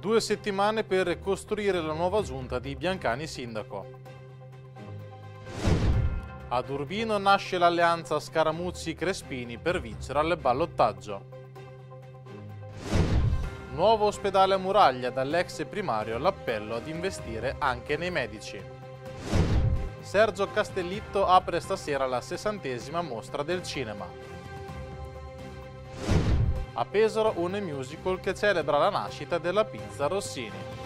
Due settimane per costruire la nuova giunta di Biancani sindaco. Ad Urbino nasce l'alleanza scaramucci crespini per vincere al ballottaggio. Nuovo ospedale a Muraglia dall'ex primario l'appello ad investire anche nei medici. Sergio Castellitto apre stasera la sessantesima mostra del cinema a Pesaro un musical che celebra la nascita della pizza Rossini.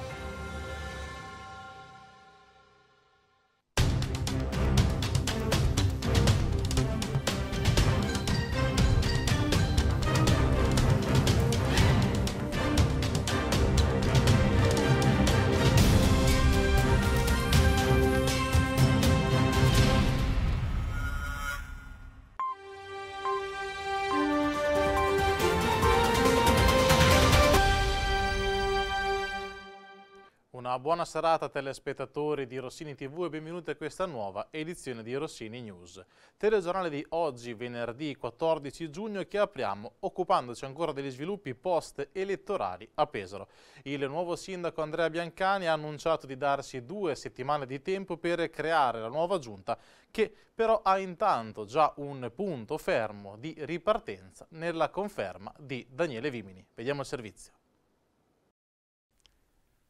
buona serata telespettatori di Rossini TV e benvenuti a questa nuova edizione di Rossini News. Telegiornale di oggi, venerdì 14 giugno, che apriamo occupandoci ancora degli sviluppi post-elettorali a Pesaro. Il nuovo sindaco Andrea Biancani ha annunciato di darsi due settimane di tempo per creare la nuova giunta che però ha intanto già un punto fermo di ripartenza nella conferma di Daniele Vimini. Vediamo il servizio.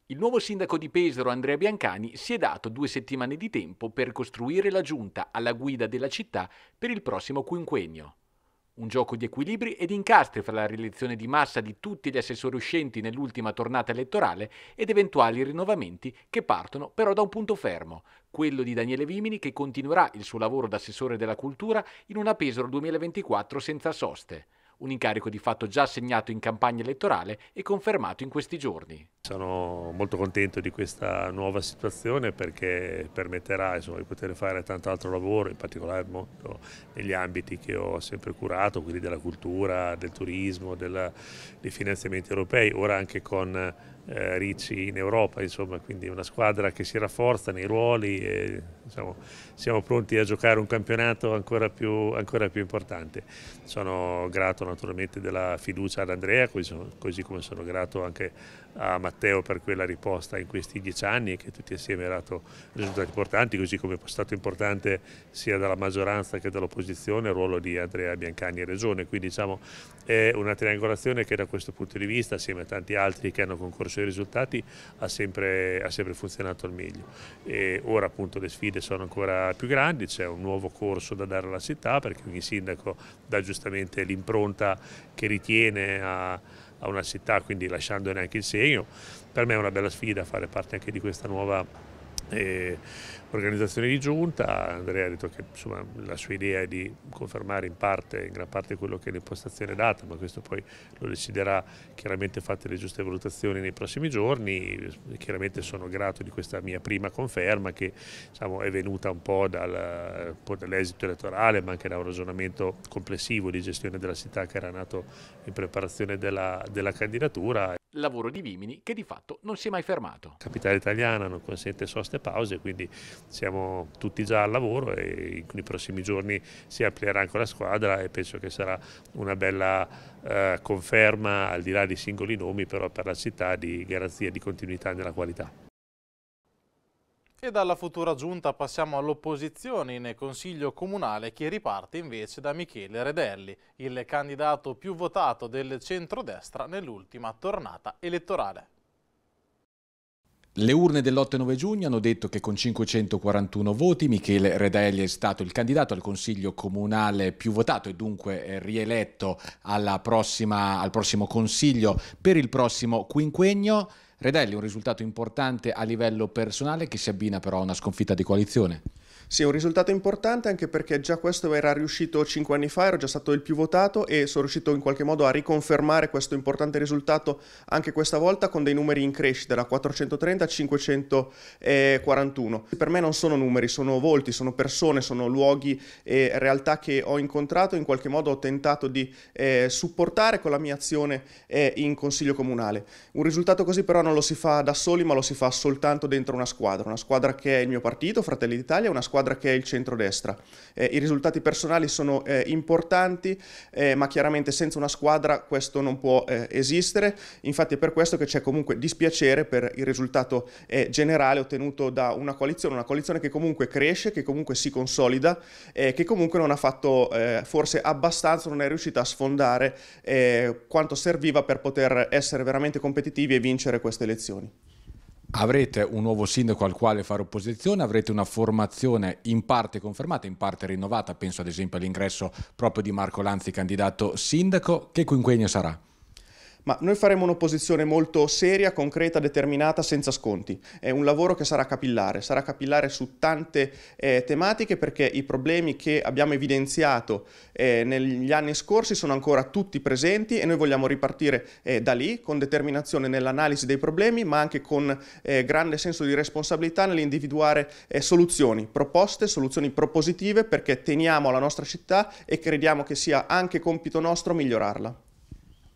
Il nuovo sindaco di Pesaro Andrea Biancani si è dato due settimane di tempo per costruire la giunta alla guida della città per il prossimo quinquennio. Un gioco di equilibri ed incastri fra la rielezione di massa di tutti gli assessori uscenti nell'ultima tornata elettorale ed eventuali rinnovamenti che partono però da un punto fermo, quello di Daniele Vimini che continuerà il suo lavoro d'assessore della cultura in una Pesaro 2024 senza soste un incarico di fatto già assegnato in campagna elettorale e confermato in questi giorni. Sono molto contento di questa nuova situazione perché permetterà insomma, di poter fare tanto altro lavoro, in particolare molto negli ambiti che ho sempre curato, quelli della cultura, del turismo, della, dei finanziamenti europei, ora anche con eh, Ricci in Europa, insomma, quindi una squadra che si rafforza nei ruoli e diciamo, siamo pronti a giocare un campionato ancora più, ancora più importante. Sono grato naturalmente della fiducia ad Andrea, così, così come sono grato anche a a Matteo per quella riposta in questi dieci anni che tutti assieme ha dato risultati importanti, così come è stato importante sia dalla maggioranza che dall'opposizione il ruolo di Andrea Biancani e Regione, quindi diciamo è una triangolazione che da questo punto di vista assieme a tanti altri che hanno concorso ai risultati ha sempre, ha sempre funzionato al meglio. E ora appunto le sfide sono ancora più grandi, c'è un nuovo corso da dare alla città perché ogni sindaco dà giustamente l'impronta che ritiene a a una città, quindi lasciandone anche il segno. Per me è una bella sfida fare parte anche di questa nuova organizzazione di giunta, Andrea ha detto che insomma, la sua idea è di confermare in parte, in gran parte quello che è l'impostazione data, ma questo poi lo deciderà chiaramente fatte le giuste valutazioni nei prossimi giorni, chiaramente sono grato di questa mia prima conferma che diciamo, è venuta un po', dal, un po dall'esito elettorale ma anche da un ragionamento complessivo di gestione della città che era nato in preparazione della, della candidatura lavoro di Vimini che di fatto non si è mai fermato. Capitale italiana non consente soste e pause, quindi siamo tutti già al lavoro e nei prossimi giorni si amplierà anche la squadra e penso che sarà una bella eh, conferma al di là dei singoli nomi però per la città di garanzia di continuità nella qualità. E dalla futura giunta passiamo all'opposizione in Consiglio Comunale che riparte invece da Michele Redelli, il candidato più votato del centrodestra nell'ultima tornata elettorale. Le urne dell'8 9 giugno hanno detto che con 541 voti Michele Redelli è stato il candidato al Consiglio Comunale più votato e dunque rieletto prossima, al prossimo Consiglio per il prossimo quinquennio. Redelli un risultato importante a livello personale che si abbina però a una sconfitta di coalizione. Sì, è un risultato importante anche perché già questo era riuscito cinque anni fa, ero già stato il più votato e sono riuscito in qualche modo a riconfermare questo importante risultato anche questa volta con dei numeri in crescita da 430 a 541. Per me non sono numeri, sono volti, sono persone, sono luoghi e realtà che ho incontrato, in qualche modo ho tentato di eh, supportare con la mia azione eh, in Consiglio Comunale. Un risultato così però non lo si fa da soli ma lo si fa soltanto dentro una squadra, una squadra che è il mio partito, Fratelli d'Italia, una squadra squadra che è il centrodestra. Eh, I risultati personali sono eh, importanti, eh, ma chiaramente senza una squadra questo non può eh, esistere. Infatti è per questo che c'è comunque dispiacere per il risultato eh, generale ottenuto da una coalizione, una coalizione che comunque cresce, che comunque si consolida, eh, che comunque non ha fatto forse abbastanza, non è riuscita a sfondare quanto serviva per poter essere veramente competitivi e vincere queste elezioni. Avrete un nuovo sindaco al quale fare opposizione, avrete una formazione in parte confermata, in parte rinnovata, penso ad esempio all'ingresso proprio di Marco Lanzi, candidato sindaco. Che quinquegno sarà? Ma noi faremo un'opposizione molto seria, concreta, determinata, senza sconti. È un lavoro che sarà capillare, sarà capillare su tante eh, tematiche perché i problemi che abbiamo evidenziato eh, negli anni scorsi sono ancora tutti presenti e noi vogliamo ripartire eh, da lì con determinazione nell'analisi dei problemi ma anche con eh, grande senso di responsabilità nell'individuare eh, soluzioni, proposte, soluzioni propositive perché teniamo la nostra città e crediamo che sia anche compito nostro migliorarla.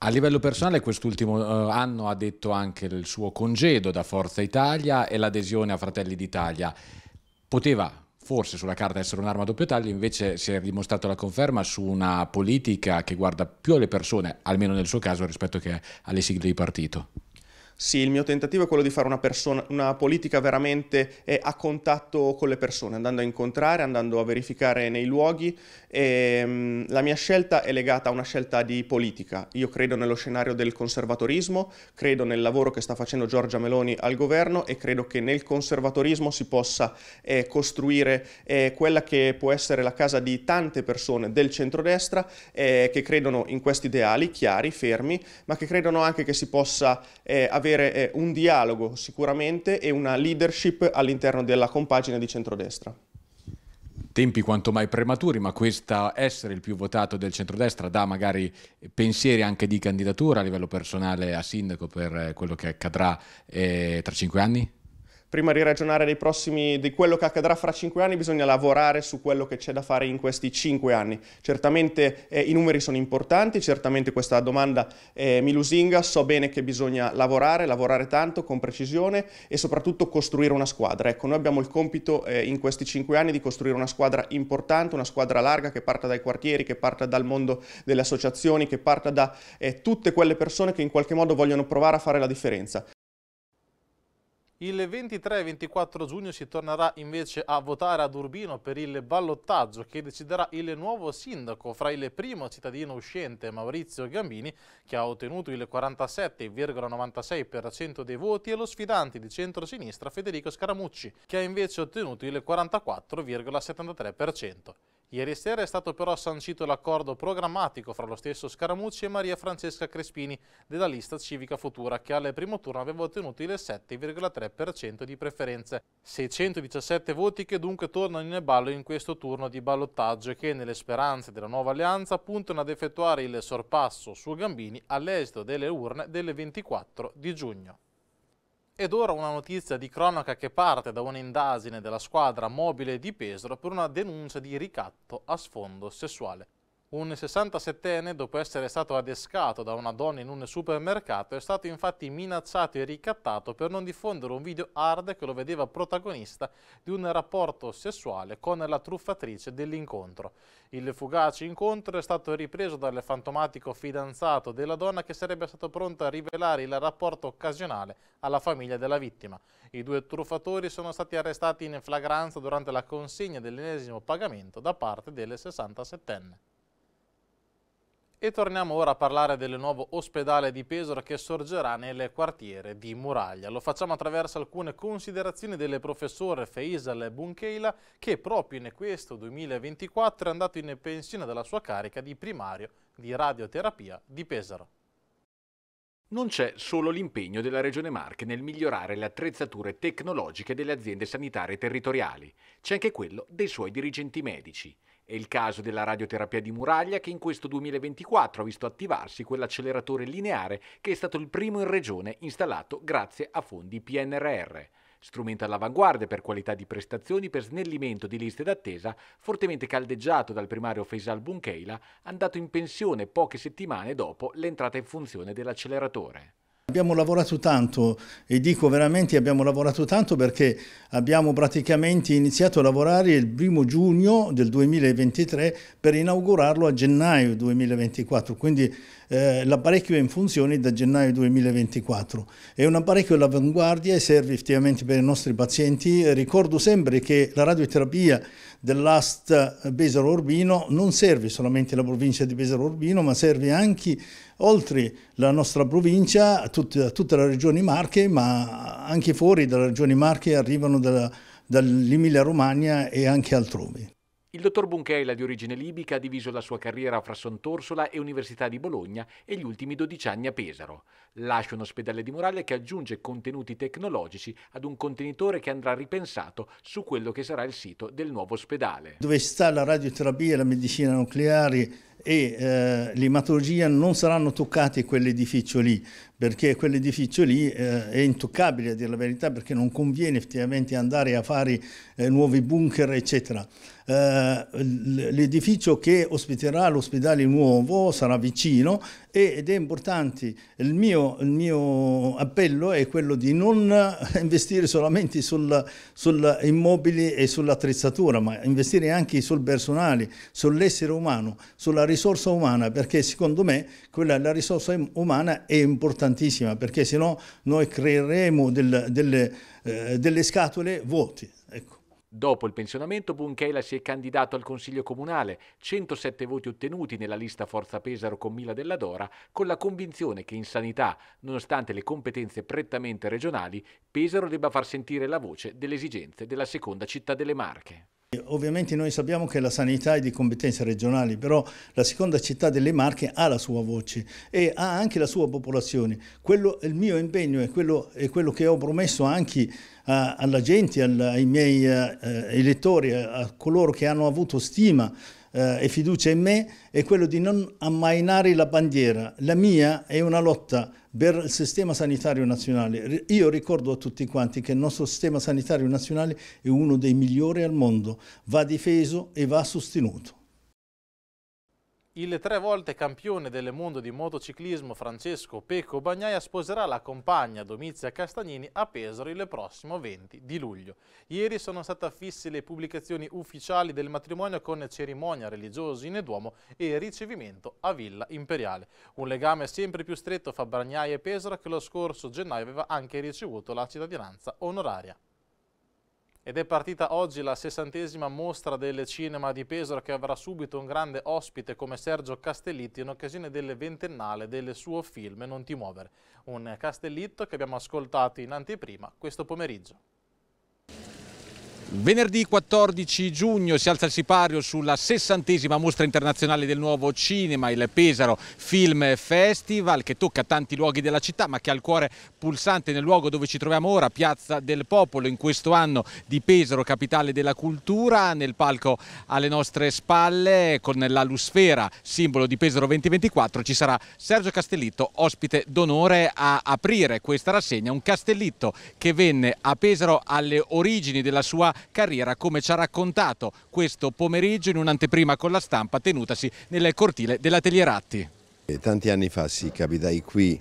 A livello personale quest'ultimo eh, anno ha detto anche il suo congedo da Forza Italia e l'adesione a Fratelli d'Italia. Poteva forse sulla carta essere un'arma a doppio taglio, invece si è dimostrata la conferma su una politica che guarda più alle persone, almeno nel suo caso, rispetto che alle sigle di partito. Sì, il mio tentativo è quello di fare una, persona, una politica veramente eh, a contatto con le persone, andando a incontrare, andando a verificare nei luoghi. E, ehm, mh, la mia scelta è legata a una scelta di politica. Io credo nello scenario del conservatorismo, credo nel lavoro che sta facendo Giorgia Meloni al governo e credo che nel conservatorismo si possa eh, costruire eh, quella che può essere la casa di tante persone del centrodestra eh, che credono in questi ideali chiari, fermi, ma che credono anche che si possa eh, avere avere eh, un dialogo sicuramente e una leadership all'interno della compagine di centrodestra tempi quanto mai prematuri, ma questa essere il più votato del centrodestra dà magari pensieri anche di candidatura a livello personale a sindaco per eh, quello che accadrà eh, tra cinque anni? prima di ragionare dei prossimi, di quello che accadrà fra cinque anni, bisogna lavorare su quello che c'è da fare in questi cinque anni. Certamente eh, i numeri sono importanti, certamente questa domanda eh, mi lusinga, so bene che bisogna lavorare, lavorare tanto, con precisione e soprattutto costruire una squadra. Ecco, noi abbiamo il compito eh, in questi cinque anni di costruire una squadra importante, una squadra larga che parta dai quartieri, che parta dal mondo delle associazioni, che parta da eh, tutte quelle persone che in qualche modo vogliono provare a fare la differenza. Il 23-24 e giugno si tornerà invece a votare ad Urbino per il ballottaggio che deciderà il nuovo sindaco fra il primo cittadino uscente Maurizio Gambini che ha ottenuto il 47,96% dei voti e lo sfidante di centro-sinistra Federico Scaramucci che ha invece ottenuto il 44,73%. Ieri sera è stato però sancito l'accordo programmatico fra lo stesso Scaramucci e Maria Francesca Crespini della lista civica futura che al primo turno aveva ottenuto il 7,3% di preferenze. 617 voti che dunque tornano in ballo in questo turno di ballottaggio e che nelle speranze della nuova alleanza puntano ad effettuare il sorpasso su Gambini all'esito delle urne del 24 di giugno. Ed ora una notizia di cronaca che parte da un'indagine della squadra mobile di Pesaro per una denuncia di ricatto a sfondo sessuale. Un 67enne, dopo essere stato adescato da una donna in un supermercato, è stato infatti minacciato e ricattato per non diffondere un video hard che lo vedeva protagonista di un rapporto sessuale con la truffatrice dell'incontro. Il fugace incontro è stato ripreso dal fantomatico fidanzato della donna che sarebbe stato pronto a rivelare il rapporto occasionale alla famiglia della vittima. I due truffatori sono stati arrestati in flagranza durante la consegna dell'ennesimo pagamento da parte del 67enne. E torniamo ora a parlare del nuovo ospedale di Pesaro che sorgerà nel quartiere di Muraglia. Lo facciamo attraverso alcune considerazioni del professore Faisal Bunkeila che proprio in questo 2024 è andato in pensione dalla sua carica di primario di radioterapia di Pesaro. Non c'è solo l'impegno della Regione Marche nel migliorare le attrezzature tecnologiche delle aziende sanitarie territoriali, c'è anche quello dei suoi dirigenti medici. È il caso della radioterapia di Muraglia che in questo 2024 ha visto attivarsi quell'acceleratore lineare che è stato il primo in regione installato grazie a fondi PNRR. Strumento all'avanguardia per qualità di prestazioni per snellimento di liste d'attesa, fortemente caldeggiato dal primario Faisal Bunkeila, andato in pensione poche settimane dopo l'entrata in funzione dell'acceleratore. Abbiamo lavorato tanto e dico veramente abbiamo lavorato tanto perché abbiamo praticamente iniziato a lavorare il primo giugno del 2023 per inaugurarlo a gennaio 2024, quindi eh, l'apparecchio è in funzione da gennaio 2024. È un apparecchio all'avanguardia e serve effettivamente per i nostri pazienti. Ricordo sempre che la radioterapia dell'AST Besaro Urbino non serve solamente la provincia di Besaro Urbino, ma serve anche oltre la nostra provincia, tut, tutta la regione Marche, ma anche fuori dalla regione Marche arrivano dall'Emilia Romagna e anche altrove. Il dottor Buncheila, di origine libica, ha diviso la sua carriera fra Sant'Orsola e Università di Bologna e gli ultimi 12 anni a Pesaro. Lascia un ospedale di Morale che aggiunge contenuti tecnologici ad un contenitore che andrà ripensato su quello che sarà il sito del nuovo ospedale. Dove sta la radioterapia, la medicina nucleare e eh, l'ematologia non saranno toccati quell'edificio lì, perché quell'edificio lì eh, è intoccabile a dire la verità perché non conviene effettivamente andare a fare eh, nuovi bunker eccetera. Eh, l'edificio che ospiterà l'ospedale nuovo sarà vicino ed è importante, il mio, il mio, appello è quello di non investire solamente sul, sul e sull'attrezzatura ma investire anche sul personale, sull'essere umano, sulla risorsa umana perché secondo me quella, la risorsa umana è importante importantissima perché sennò noi creeremo del, delle, eh, delle, scatole vuote. Ecco. Dopo il pensionamento Bunchela si è candidato al Consiglio Comunale, 107 voti ottenuti nella lista Forza Pesaro con Mila della Dora, con la convinzione che in sanità, nonostante le competenze prettamente regionali, Pesaro debba far sentire la voce delle esigenze della seconda città delle Marche. Ovviamente noi sappiamo che la sanità è di competenze regionali, però la seconda città delle Marche ha la sua voce e ha anche la sua popolazione. Quello, il mio impegno è quello, è quello che ho promesso anche a, alla gente, al, ai miei uh, elettori, a coloro che hanno avuto stima eh, e fiducia in me è quello di non ammainare la bandiera. La mia è una lotta per il sistema sanitario nazionale. Io ricordo a tutti quanti che il nostro sistema sanitario nazionale è uno dei migliori al mondo, va difeso e va sostenuto. Il tre volte campione del mondo di motociclismo Francesco Pecco Bagnaia sposerà la compagna Domizia Castagnini a Pesaro il prossimo 20 di luglio. Ieri sono state affisse le pubblicazioni ufficiali del matrimonio con cerimonia religiosa in Duomo e ricevimento a Villa Imperiale. Un legame sempre più stretto fra Bagnaia e Pesaro che lo scorso gennaio aveva anche ricevuto la cittadinanza onoraria ed è partita oggi la sessantesima mostra del cinema di Pesaro che avrà subito un grande ospite come Sergio Castellitti in occasione del ventennale del suo film Non ti muovere, un Castellitto che abbiamo ascoltato in anteprima questo pomeriggio. Venerdì 14 giugno si alza il sipario sulla sessantesima mostra internazionale del nuovo cinema, il Pesaro Film Festival, che tocca tanti luoghi della città ma che ha il cuore pulsante nel luogo dove ci troviamo ora, Piazza del Popolo, in questo anno di Pesaro, capitale della cultura, nel palco alle nostre spalle con la Lusfera, simbolo di Pesaro 2024, ci sarà Sergio Castellitto, ospite d'onore a aprire questa rassegna, un Castellitto che venne a Pesaro alle origini della sua carriera come ci ha raccontato questo pomeriggio in un'anteprima con la stampa tenutasi nel cortile della Telieratti. Tanti anni fa si capitai qui,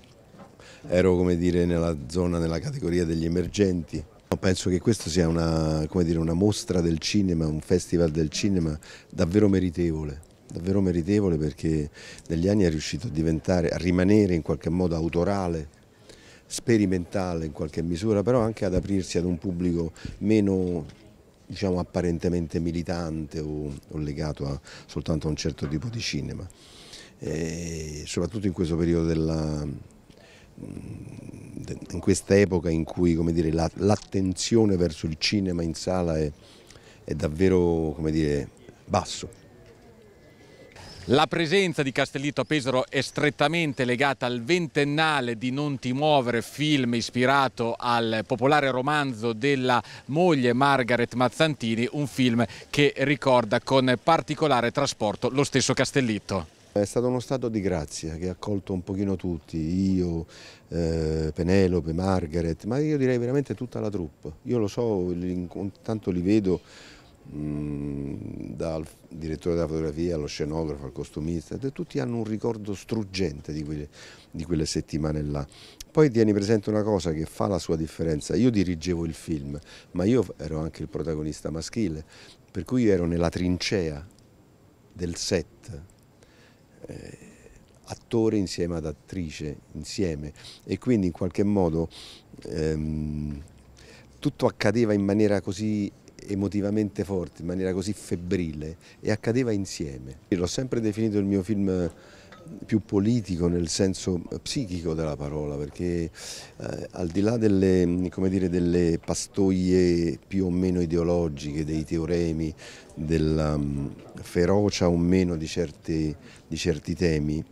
ero come dire nella zona, nella categoria degli emergenti, Penso che questo sia una, dire, una, mostra del cinema, un festival del cinema davvero meritevole, davvero meritevole perché negli anni è riuscito a, diventare, a rimanere in qualche modo autorale, sperimentale in qualche misura, però anche ad aprirsi ad un pubblico meno diciamo, apparentemente militante o, o legato a, soltanto a un certo tipo di cinema. E soprattutto in questo periodo della, mm, in questa epoca in cui l'attenzione verso il cinema in sala è, è davvero dire, basso. La presenza di Castellitto a Pesaro è strettamente legata al ventennale di Non ti muovere, film ispirato al popolare romanzo della moglie Margaret Mazzantini, un film che ricorda con particolare trasporto lo stesso Castellitto. È stato uno stato di grazia che ha accolto un pochino tutti, io, eh, Penelope, Margaret, ma io direi veramente tutta la troupe. Io lo so, intanto li vedo dal direttore della fotografia allo scenografo, al costumista, tutti hanno un ricordo struggente di quelle, di quelle, settimane là. Poi tieni presente una cosa che fa la sua differenza, io dirigevo il film, ma io ero anche il protagonista maschile, per cui ero nella trincea del set, eh, attore insieme ad attrice, insieme, e quindi in qualche modo ehm, tutto accadeva in maniera così emotivamente forte, in maniera così febbrile e accadeva insieme. L'ho sempre definito il mio film eh, più politico nel senso eh, psichico della parola, perché eh, al di là delle, mm, dire, delle, pastoie più o meno ideologiche, dei teoremi, della um, ferocia o meno di certi, di certi temi,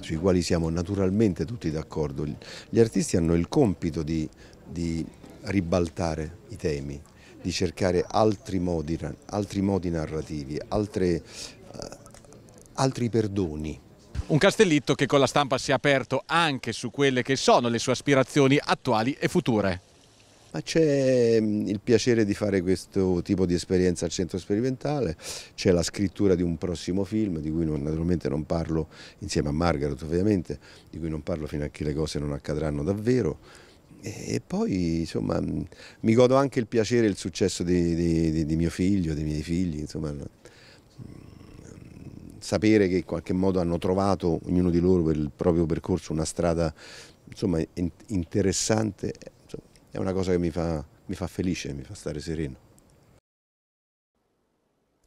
sui quali siamo naturalmente tutti d'accordo, gli artisti hanno il compito di, di ribaltare i temi di cercare altri modi, altri modi narrativi, altre, eh, altri perdoni. Un Castellitto che con la stampa si è aperto anche su quelle che sono le sue aspirazioni attuali e future. Ma c'è mm, il piacere di fare questo tipo di esperienza al centro sperimentale, c'è la scrittura di un prossimo film di cui non, naturalmente non parlo insieme a Margaret ovviamente, di cui non parlo fino a che le cose non accadranno davvero e poi insomma mm, mi godo anche il piacere e il successo di, di, di, mio figlio, dei miei figli, insomma mm, sapere che in qualche modo hanno trovato ognuno di loro per il proprio percorso una strada insomma, interessante eh, insomma, è una cosa che mi fa, mi fa felice, mi fa stare sereno.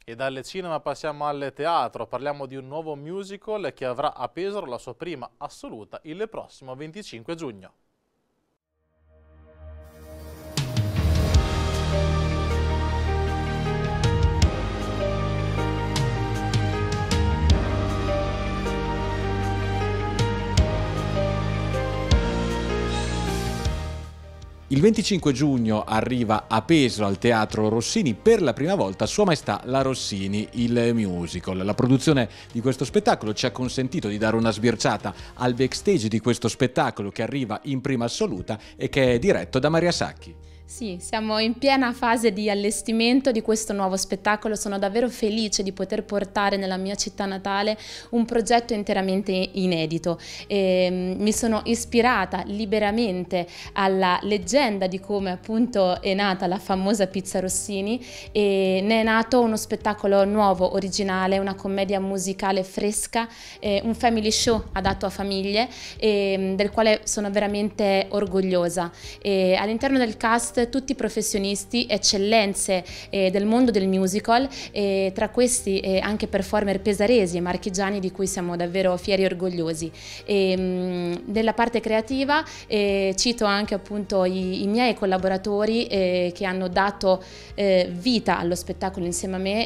E dalle cinema passiamo al teatro, parliamo di un nuovo musical che avrà a Pesaro la sua prima assoluta il prossimo 25 giugno. Il 25 giugno arriva a Peso al Teatro Rossini per la prima volta Sua Maestà la Rossini, il musical. La produzione di questo spettacolo ci ha consentito di dare una sbirciata al backstage di questo spettacolo che arriva in prima assoluta e che è diretto da Maria Sacchi. Sì, siamo in piena fase di allestimento di questo nuovo spettacolo, sono davvero felice di poter portare nella mia città natale un progetto interamente inedito. E, ehm, mi sono ispirata liberamente alla leggenda di come appunto è nata la famosa Pizza Rossini e ne è nato uno spettacolo nuovo, originale, una commedia musicale fresca, eh, un family show adatto a famiglie eh, del quale sono veramente orgogliosa. all'interno del cast tutti professionisti, eccellenze eh, del mondo del musical, e tra questi eh, anche performer pesaresi e marchigiani di cui siamo davvero fieri e orgogliosi. E, mh, mm, nella parte creativa eh, cito anche appunto i, i miei collaboratori eh, che hanno dato eh, vita allo spettacolo insieme a me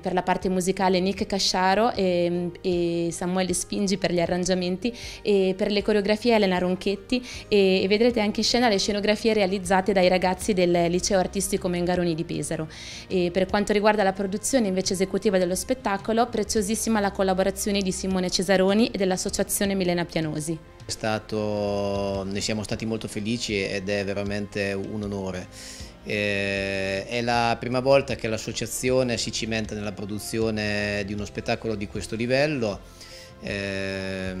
per la parte musicale Nick Casciaro e, e Samuele Spingi per gli arrangiamenti e per le coreografie Elena Ronchetti e, e vedrete anche in scena le scenografie realizzate dai ragazzi ragazzi del liceo artistico Mengaroni di Pesaro. E per quanto riguarda la produzione invece esecutiva dello spettacolo, preziosissima la collaborazione di Simone Cesaroni e dell'associazione Milena Pianosi. Stato, ne siamo stati molto felici ed è veramente un onore. Eh, è la prima volta che l'associazione si cimenta nella produzione di uno spettacolo di questo livello, eh,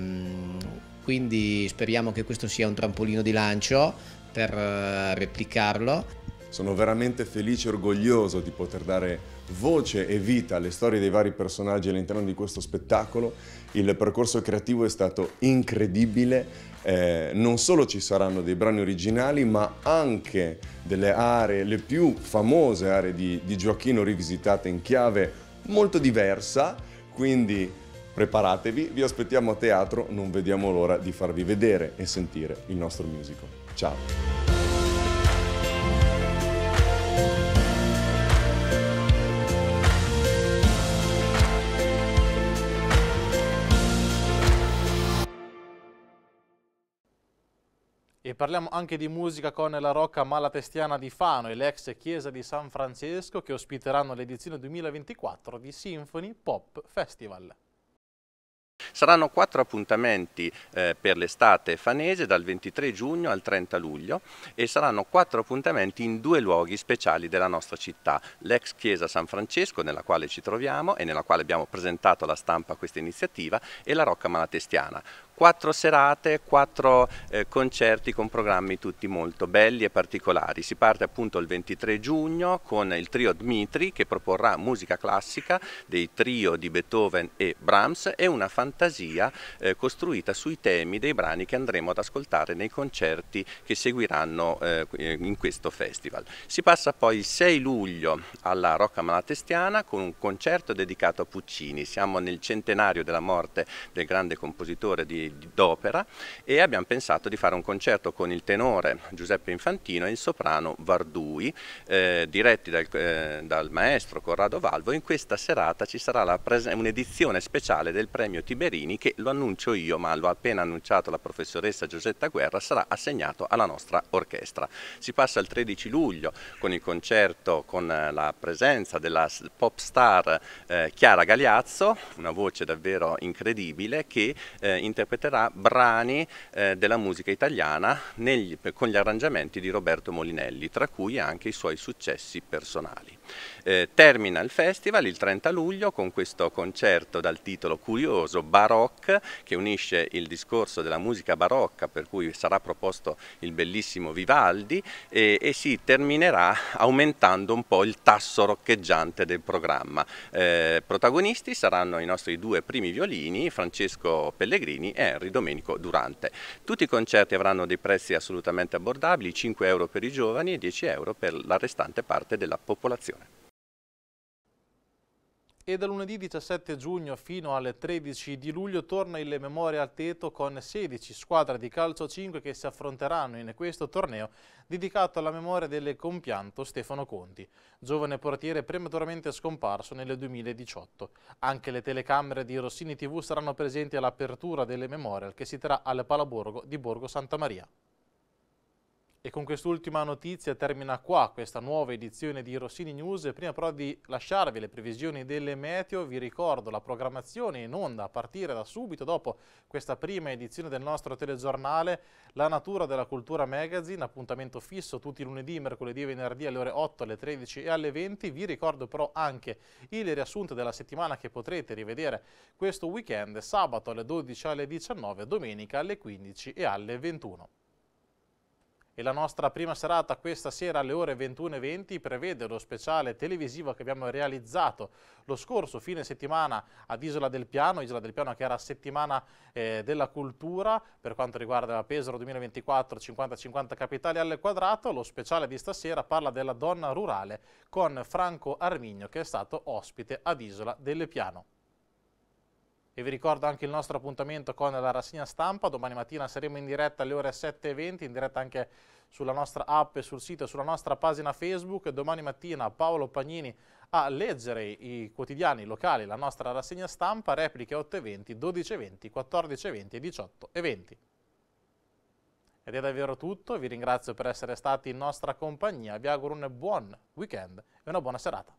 quindi speriamo che questo sia un trampolino di lancio per eh, replicarlo. Sono veramente felice e orgoglioso di poter dare voce e vita alle storie dei vari personaggi all'interno di questo spettacolo. Il percorso creativo è stato incredibile. Eh, non solo ci saranno dei brani originali, ma anche delle aree, le più famose aree di, di Gioacchino rivisitate in chiave molto diversa. Quindi preparatevi, vi aspettiamo a teatro, non vediamo l'ora di farvi vedere e sentire il nostro musical. Ciao. E parliamo anche di musica con la Rocca Malatestiana di Fano e l'ex chiesa di San Francesco che ospiteranno l'edizione 2024 di Symphony Pop Festival. Saranno quattro appuntamenti eh, per l'estate fanese dal 23 giugno al 30 luglio e saranno quattro appuntamenti in due luoghi speciali della nostra città, l'ex chiesa San Francesco nella quale ci troviamo e nella quale abbiamo presentato alla stampa questa iniziativa e la Rocca Malatestiana quattro serate, quattro eh, concerti con programmi tutti molto belli e particolari. Si parte appunto il 23 giugno con il trio Dmitri che proporrà musica classica dei trio di Beethoven e Brahms e una fantasia eh, costruita sui temi dei brani che andremo ad ascoltare nei concerti che seguiranno eh, in questo festival. Si passa poi il 6 luglio alla Rocca Malatestiana con un concerto dedicato a Puccini. Siamo nel centenario della morte del grande compositore di d'opera e abbiamo pensato di fare un concerto con il tenore Giuseppe Infantino e il soprano Vardui, eh, diretti dal, eh, dal, maestro Corrado Valvo. In questa serata ci sarà un'edizione speciale del premio Tiberini che lo annuncio io, ma l'ho appena annunciato la professoressa Giusetta Guerra, sarà assegnato alla nostra orchestra. Si passa il 13 luglio con il concerto con eh, la presenza della pop star eh, Chiara Galeazzo, una voce davvero incredibile che eh, interpreterà interpreterà brani eh, della musica italiana negli, con gli arrangiamenti di Roberto Molinelli, tra cui anche i suoi successi personali. Eh, termina il festival il 30 luglio con questo concerto dal titolo curioso Baroque che unisce il discorso della musica barocca per cui sarà proposto il bellissimo Vivaldi e, e si terminerà aumentando un po' il tasso roccheggiante del programma. Eh, protagonisti saranno i nostri due primi violini, Francesco Pellegrini e Henry Domenico Durante. Tutti i concerti avranno dei prezzi assolutamente abbordabili, 5 euro per i giovani e 10 euro per la restante parte della popolazione. E da lunedì 17 giugno fino alle 13 di luglio torna il Memorial Teto con 16 squadre di calcio 5 che si affronteranno in questo torneo dedicato alla memoria del compianto Stefano Conti, giovane portiere prematuramente scomparso nel 2018. Anche le telecamere di Rossini TV saranno presenti all'apertura delle Memorial che si terrà al Palaborgo di Borgo Santa Maria. E con quest'ultima notizia termina qua questa nuova edizione di Rossini News. Prima però di lasciarvi le previsioni delle meteo, vi ricordo la programmazione in onda a partire da subito dopo questa prima edizione del nostro telegiornale La natura della cultura magazine, appuntamento fisso tutti i lunedì, mercoledì e venerdì alle ore 8, alle 13 e alle 20. Vi ricordo però anche il riassunto della settimana che potrete rivedere questo weekend, sabato alle 12 alle 19, domenica alle 15 e alle 21 e la nostra prima serata questa sera alle ore 21.20 prevede lo speciale televisivo che abbiamo realizzato lo scorso fine settimana ad Isola del Piano, Isola del Piano che era settimana eh, della cultura per quanto riguarda la Pesaro 2024 50-50 capitali al quadrato, lo speciale di stasera parla della donna rurale con Franco Armigno che è stato ospite ad Isola del Piano e vi ricordo anche il nostro appuntamento con la rassegna stampa, domani mattina saremo in diretta alle ore 7.20, in diretta anche sulla nostra app e sul sito e sulla nostra pagina Facebook, domani mattina Paolo Pagnini a leggere i quotidiani locali, la nostra rassegna stampa, repliche 8.20, 12.20, 14.20 e 18.20. Ed è davvero tutto, vi ringrazio per essere stati in nostra compagnia, vi auguro un buon weekend e una buona serata.